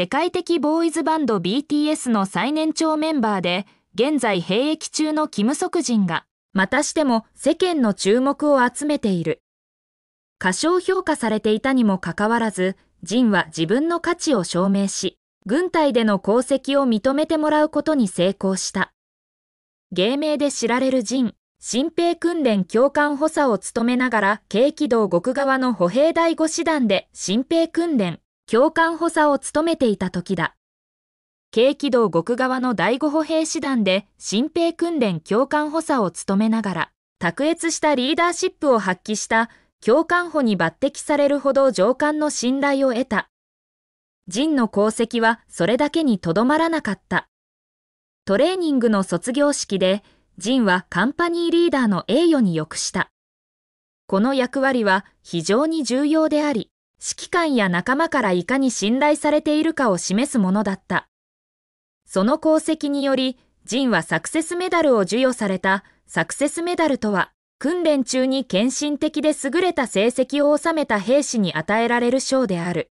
世界的ボーイズバンド BTS の最年長メンバーで、現在兵役中のキム・ソクジンが、またしても世間の注目を集めている。過小評価されていたにもかかわらず、ジンは自分の価値を証明し、軍隊での功績を認めてもらうことに成功した。芸名で知られるジン、新兵訓練教官補佐を務めながら、軽軌道極側の歩兵第5師団で新兵訓練、教官補佐を務めていた時だ。軽軌道極側の第五歩兵師団で新兵訓練教官補佐を務めながら、卓越したリーダーシップを発揮した教官補に抜擢されるほど上官の信頼を得た。仁の功績はそれだけにとどまらなかった。トレーニングの卒業式で、仁はカンパニーリーダーの栄誉にくした。この役割は非常に重要であり、指揮官や仲間からいかに信頼されているかを示すものだった。その功績により、ジンはサクセスメダルを授与されたサクセスメダルとは、訓練中に献身的で優れた成績を収めた兵士に与えられる賞である。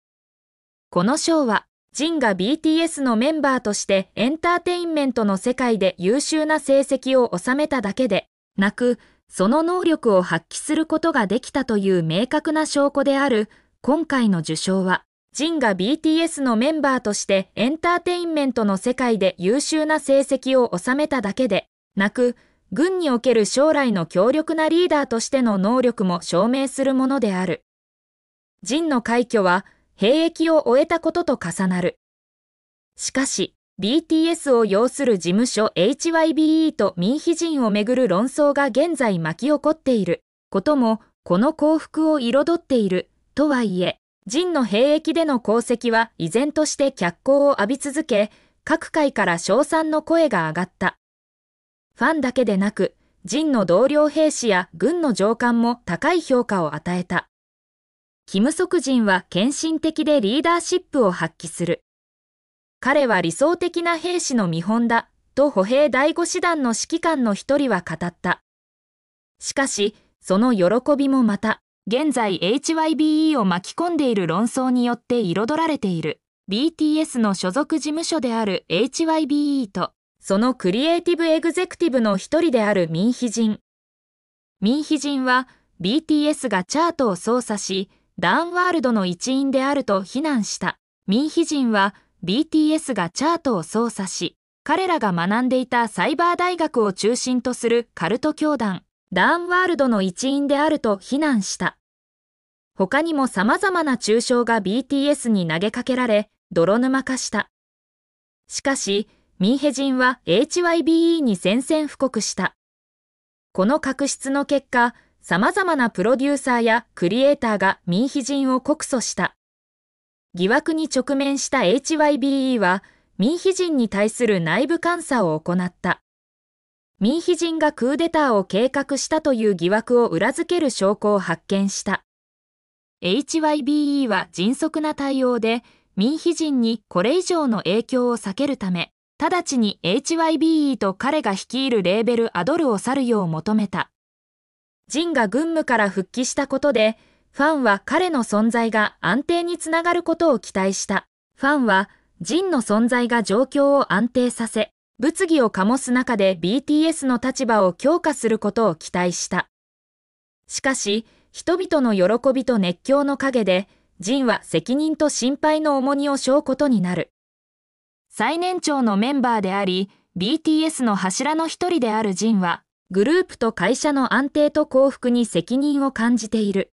この賞は、ジンが BTS のメンバーとしてエンターテインメントの世界で優秀な成績を収めただけで、なく、その能力を発揮することができたという明確な証拠である今回の受賞は、ジンが BTS のメンバーとしてエンターテインメントの世界で優秀な成績を収めただけで、なく、軍における将来の強力なリーダーとしての能力も証明するものである。ジンの快挙は、兵役を終えたことと重なる。しかし、BTS を要する事務所 HYBE と民非人をめぐる論争が現在巻き起こっていることも、この幸福を彩っている。とはいえ、ンの兵役での功績は依然として脚光を浴び続け、各界から称賛の声が上がった。ファンだけでなく、ンの同僚兵士や軍の上官も高い評価を与えた。キム・ソクジンは献身的でリーダーシップを発揮する。彼は理想的な兵士の見本だ、と歩兵第五師団の指揮官の一人は語った。しかし、その喜びもまた、現在 HYBE を巻き込んでいる論争によって彩られている BTS の所属事務所である HYBE とそのクリエイティブエグゼクティブの一人であるミンヒジン。ミンヒジンは BTS がチャートを操作しダーンワールドの一員であると非難した。ミンヒジンは BTS がチャートを操作し彼らが学んでいたサイバー大学を中心とするカルト教団ダーンワールドの一員であると非難した。他にも様々な抽象が BTS に投げかけられ、泥沼化した。しかし、ミンヘは HYBE に宣戦布告した。この確執の結果、様々なプロデューサーやクリエイターがミン人を告訴した。疑惑に直面した HYBE は、ミンヒに対する内部監査を行った。民秘人がクーデターを計画したという疑惑を裏付ける証拠を発見した。HYBE は迅速な対応で、民秘人にこれ以上の影響を避けるため、直ちに HYBE と彼が率いるレーベルアドルを去るよう求めた。ジンが軍務から復帰したことで、ファンは彼の存在が安定につながることを期待した。ファンは、ジンの存在が状況を安定させ、物議を醸す中で BTS の立場を強化することを期待した。しかし、人々の喜びと熱狂の陰で、ジンは責任と心配の重荷を背負うことになる。最年長のメンバーであり、BTS の柱の一人であるジンは、グループと会社の安定と幸福に責任を感じている。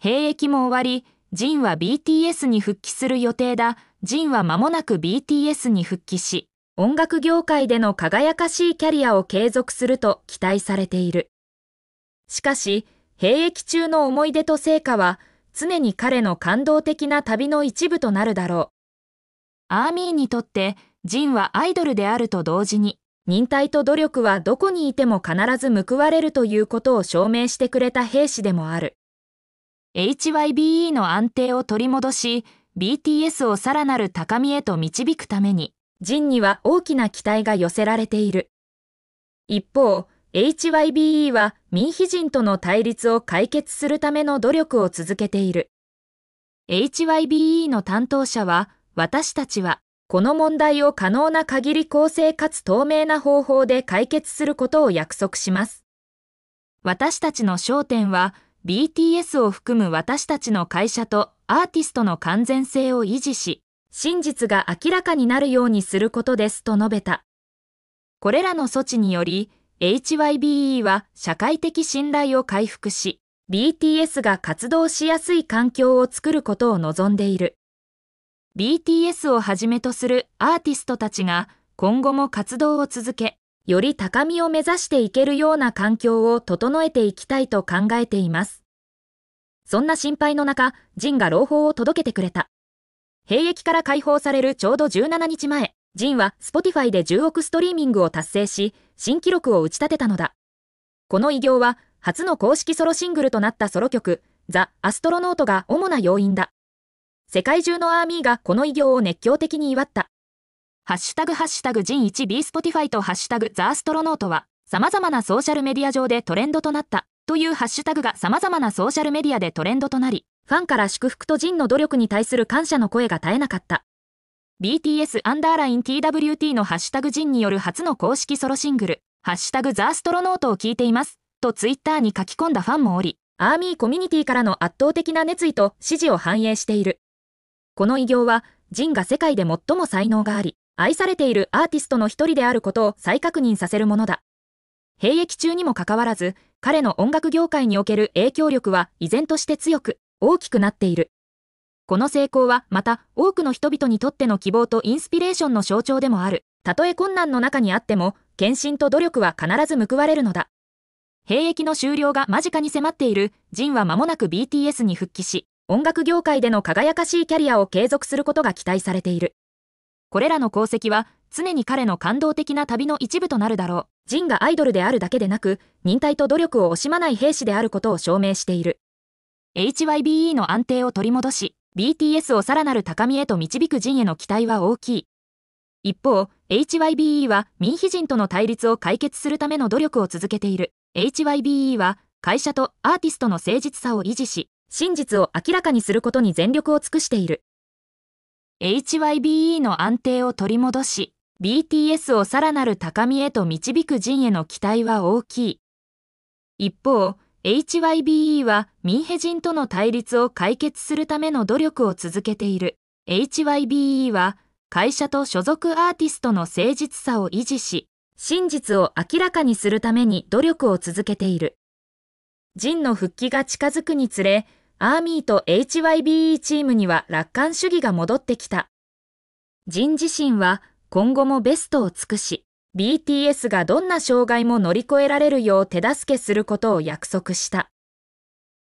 兵役も終わり、ジンは BTS に復帰する予定だ。ジンは間もなく BTS に復帰し、音楽業界での輝かしいキャリアを継続すると期待されている。しかし、兵役中の思い出と成果は、常に彼の感動的な旅の一部となるだろう。アーミーにとって、ジンはアイドルであると同時に、忍耐と努力はどこにいても必ず報われるということを証明してくれた兵士でもある。HYBE の安定を取り戻し、BTS をさらなる高みへと導くために、ジンには大きな期待が寄せられている。一方、HYBE は民非人との対立を解決するための努力を続けている。HYBE の担当者は、私たちは、この問題を可能な限り公正かつ透明な方法で解決することを約束します。私たちの焦点は、BTS を含む私たちの会社とアーティストの完全性を維持し、真実が明らかになるようにすることですと述べた。これらの措置により、HYBE は社会的信頼を回復し、BTS が活動しやすい環境を作ることを望んでいる。BTS をはじめとするアーティストたちが今後も活動を続け、より高みを目指していけるような環境を整えていきたいと考えています。そんな心配の中、ジンが朗報を届けてくれた。兵役から解放されるちょうど17日前、ジンは Spotify で10億ストリーミングを達成し、新記録を打ち立てたのだ。この偉業は、初の公式ソロシングルとなったソロ曲、ザ・アストロノートが主な要因だ。世界中のアーミーがこの偉業を熱狂的に祝った。ハッシュタグハッシュタグジン1 b s p o t i f y とハッシュタグザ・アストロノートは、様々なソーシャルメディア上でトレンドとなったというハッシュタグが様々なソーシャルメディアでトレンドとなり、ファンから祝福とジンの努力に対する感謝の声が絶えなかった。BTS アンダーライン TWT のハッシュタグジンによる初の公式ソロシングル、ハッシュタグザーストロノートを聞いています、とツイッターに書き込んだファンもおり、アーミーコミュニティからの圧倒的な熱意と支持を反映している。この偉業は、ジンが世界で最も才能があり、愛されているアーティストの一人であることを再確認させるものだ。兵役中にもかかわらず、彼の音楽業界における影響力は依然として強く、大きくなっている。この成功はまた多くの人々にとっての希望とインスピレーションの象徴でもある。たとえ困難の中にあっても、献身と努力は必ず報われるのだ。兵役の終了が間近に迫っている、ジンは間もなく BTS に復帰し、音楽業界での輝かしいキャリアを継続することが期待されている。これらの功績は常に彼の感動的な旅の一部となるだろう。ジンがアイドルであるだけでなく、忍耐と努力を惜しまない兵士であることを証明している。HYBE の安定を取り戻し、BTS をさらなる高みへと導く陣への期待は大きい。一方、HYBE は民非人との対立を解決するための努力を続けている。HYBE は会社とアーティストの誠実さを維持し、真実を明らかにすることに全力を尽くしている。HYBE の安定を取り戻し、BTS をさらなる高みへと導く陣への期待は大きい。一方、HYBE はミンヘ人との対立を解決するための努力を続けている。HYBE は会社と所属アーティストの誠実さを維持し、真実を明らかにするために努力を続けている。ジンの復帰が近づくにつれ、アーミーと HYBE チームには楽観主義が戻ってきた。ジン自身は今後もベストを尽くし、BTS がどんな障害も乗り越えられるよう手助けすることを約束した。